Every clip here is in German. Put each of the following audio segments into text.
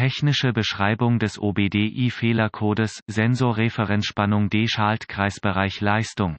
Technische Beschreibung des OBDI-Fehlercodes Sensorreferenzspannung D-Schaltkreisbereich Leistung.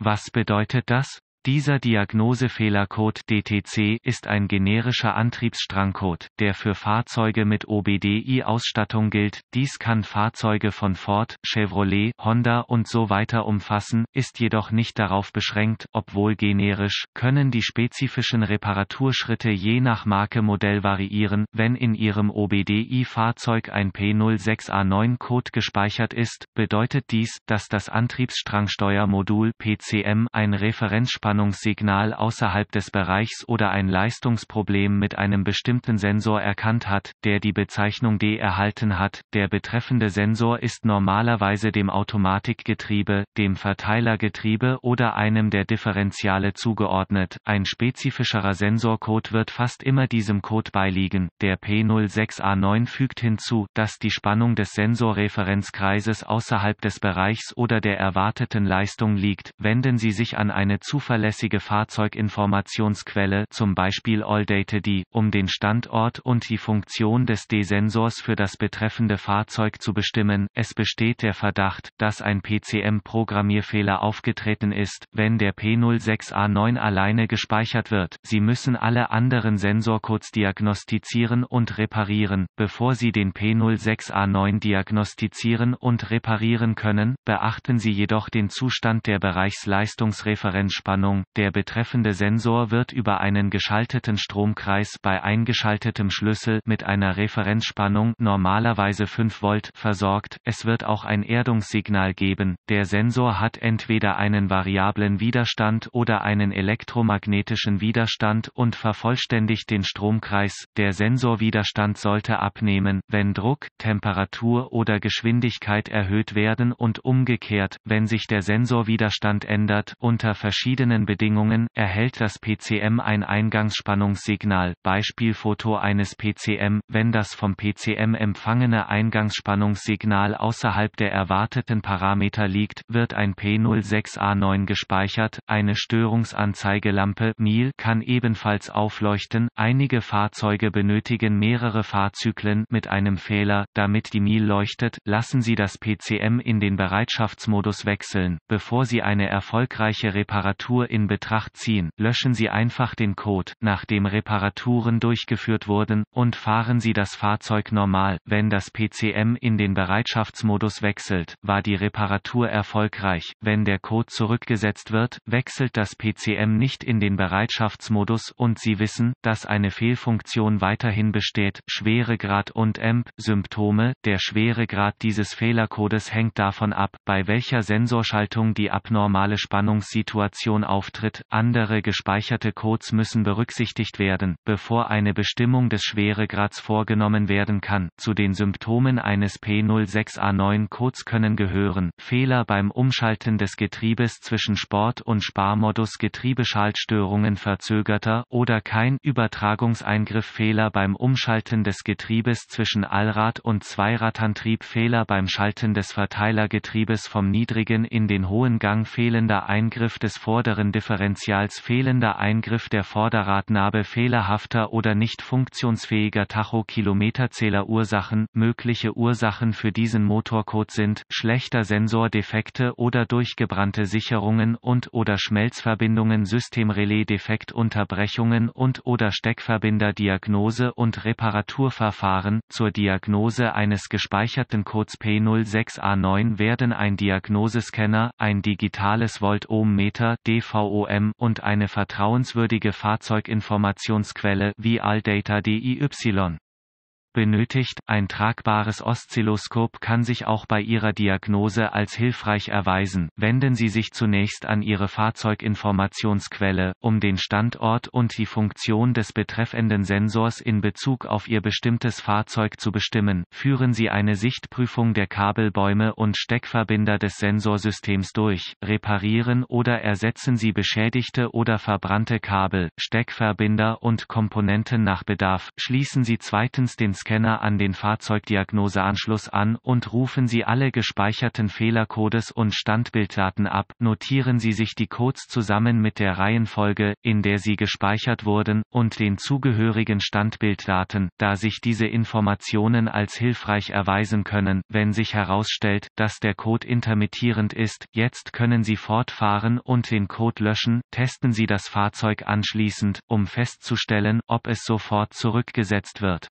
Was bedeutet das? Dieser Diagnosefehlercode DTC ist ein generischer Antriebsstrangcode, der für Fahrzeuge mit OBDI-Ausstattung gilt. Dies kann Fahrzeuge von Ford, Chevrolet, Honda und so weiter umfassen, ist jedoch nicht darauf beschränkt, obwohl generisch, können die spezifischen Reparaturschritte je nach Marke Modell variieren, wenn in ihrem OBDI-Fahrzeug ein P06A9-Code gespeichert ist, bedeutet dies, dass das Antriebsstrangsteuermodul PCM ein Referenzspeicher Hochspannungssignal außerhalb des Bereichs oder ein Leistungsproblem mit einem bestimmten Sensor erkannt hat, der die Bezeichnung D erhalten hat. Der betreffende Sensor ist normalerweise dem Automatikgetriebe, dem Verteilergetriebe oder einem der Differentiale zugeordnet. Ein spezifischerer Sensorcode wird fast immer diesem Code beiliegen. Der P06A9 fügt hinzu, dass die Spannung des Sensorreferenzkreises außerhalb des Bereichs oder der erwarteten Leistung liegt. Wenden Sie sich an eine zuverlässige zuverlässige Fahrzeuginformationsquelle zum Beispiel AllDataD, um den Standort und die Funktion des D-Sensors für das betreffende Fahrzeug zu bestimmen. Es besteht der Verdacht, dass ein PCM-Programmierfehler aufgetreten ist, wenn der P06A9 alleine gespeichert wird. Sie müssen alle anderen Sensorcodes diagnostizieren und reparieren, bevor Sie den P06A9 diagnostizieren und reparieren können, beachten Sie jedoch den Zustand der Bereichsleistungsreferenzspannung Spannung, der betreffende Sensor wird über einen geschalteten Stromkreis bei eingeschaltetem Schlüssel mit einer Referenzspannung normalerweise 5 Volt versorgt, es wird auch ein Erdungssignal geben, der Sensor hat entweder einen variablen Widerstand oder einen elektromagnetischen Widerstand und vervollständigt den Stromkreis, der Sensorwiderstand sollte abnehmen, wenn Druck, Temperatur oder Geschwindigkeit erhöht werden und umgekehrt, wenn sich der Sensorwiderstand ändert, unter verschiedenen Bedingungen erhält das PCM ein Eingangsspannungssignal, Beispielfoto eines PCM, wenn das vom PCM empfangene Eingangsspannungssignal außerhalb der erwarteten Parameter liegt, wird ein P06A9 gespeichert, eine Störungsanzeigelampe MIL kann ebenfalls aufleuchten, einige Fahrzeuge benötigen mehrere Fahrzyklen mit einem Fehler, damit die MIL leuchtet, lassen Sie das PCM in den Bereitschaftsmodus wechseln, bevor Sie eine erfolgreiche Reparatur in Betracht ziehen, löschen Sie einfach den Code, nachdem Reparaturen durchgeführt wurden, und fahren Sie das Fahrzeug normal. Wenn das PCM in den Bereitschaftsmodus wechselt, war die Reparatur erfolgreich. Wenn der Code zurückgesetzt wird, wechselt das PCM nicht in den Bereitschaftsmodus und Sie wissen, dass eine Fehlfunktion weiterhin besteht. Schweregrad und EMP Symptome, der Schweregrad dieses Fehlercodes hängt davon ab, bei welcher Sensorschaltung die abnormale Spannungssituation auftritt auftritt, andere gespeicherte Codes müssen berücksichtigt werden, bevor eine Bestimmung des Schweregrads vorgenommen werden kann. Zu den Symptomen eines P06A9-Codes können gehören, Fehler beim Umschalten des Getriebes zwischen Sport- und Sparmodus Getriebeschaltstörungen verzögerter oder kein Übertragungseingriff Fehler beim Umschalten des Getriebes zwischen Allrad- und Zweiradantrieb Fehler beim Schalten des Verteilergetriebes vom niedrigen in den hohen Gang fehlender Eingriff des vorderen Differentials fehlender Eingriff der Vorderradnabe fehlerhafter oder nicht funktionsfähiger tacho Ursachen. Mögliche Ursachen für diesen Motorcode sind schlechter Sensordefekte oder durchgebrannte Sicherungen und/oder Schmelzverbindungen, Systemrelais-Defekt, und/oder Steckverbinderdiagnose und Reparaturverfahren. Zur Diagnose eines gespeicherten Codes P06A9 werden ein Diagnosescanner, ein digitales volt (DV) VOM und eine vertrauenswürdige Fahrzeuginformationsquelle wie AllData DIY benötigt. Ein tragbares Oszilloskop kann sich auch bei Ihrer Diagnose als hilfreich erweisen. Wenden Sie sich zunächst an Ihre Fahrzeuginformationsquelle, um den Standort und die Funktion des betreffenden Sensors in Bezug auf Ihr bestimmtes Fahrzeug zu bestimmen. Führen Sie eine Sichtprüfung der Kabelbäume und Steckverbinder des Sensorsystems durch. Reparieren oder ersetzen Sie beschädigte oder verbrannte Kabel, Steckverbinder und Komponenten nach Bedarf. Schließen Sie zweitens den Scanner an den Fahrzeugdiagnoseanschluss an und rufen Sie alle gespeicherten Fehlercodes und Standbilddaten ab, notieren Sie sich die Codes zusammen mit der Reihenfolge, in der sie gespeichert wurden, und den zugehörigen Standbilddaten, da sich diese Informationen als hilfreich erweisen können, wenn sich herausstellt, dass der Code intermittierend ist. Jetzt können Sie fortfahren und den Code löschen, testen Sie das Fahrzeug anschließend, um festzustellen, ob es sofort zurückgesetzt wird.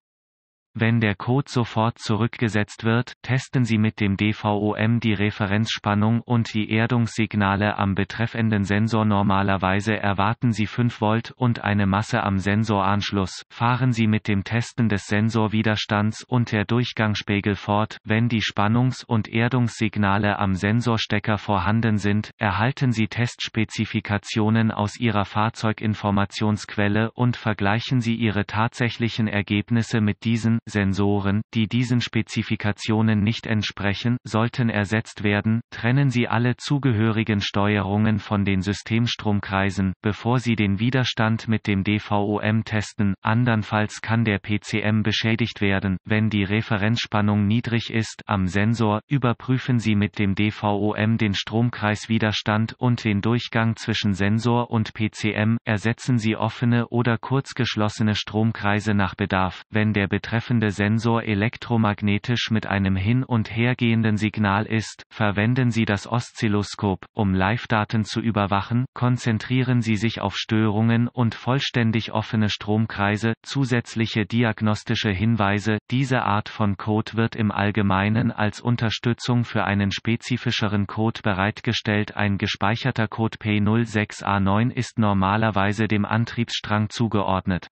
Wenn der Code sofort zurückgesetzt wird, testen Sie mit dem DVOM die Referenzspannung und die Erdungssignale am betreffenden Sensor. Normalerweise erwarten Sie 5 Volt und eine Masse am Sensoranschluss. Fahren Sie mit dem Testen des Sensorwiderstands und der Durchgangsspegel fort. Wenn die Spannungs- und Erdungssignale am Sensorstecker vorhanden sind, erhalten Sie Testspezifikationen aus Ihrer Fahrzeuginformationsquelle und vergleichen Sie Ihre tatsächlichen Ergebnisse mit diesen Sensoren, Sensoren, die diesen Spezifikationen nicht entsprechen, sollten ersetzt werden, trennen Sie alle zugehörigen Steuerungen von den Systemstromkreisen, bevor Sie den Widerstand mit dem DVOM testen, andernfalls kann der PCM beschädigt werden, wenn die Referenzspannung niedrig ist, am Sensor, überprüfen Sie mit dem DVOM den Stromkreiswiderstand und den Durchgang zwischen Sensor und PCM, ersetzen Sie offene oder kurzgeschlossene Stromkreise nach Bedarf, wenn der betreffende laufende Sensor elektromagnetisch mit einem hin- und hergehenden Signal ist, verwenden Sie das Oszilloskop, um Live-Daten zu überwachen, konzentrieren Sie sich auf Störungen und vollständig offene Stromkreise, zusätzliche diagnostische Hinweise, diese Art von Code wird im Allgemeinen als Unterstützung für einen spezifischeren Code bereitgestellt. Ein gespeicherter Code P06A9 ist normalerweise dem Antriebsstrang zugeordnet.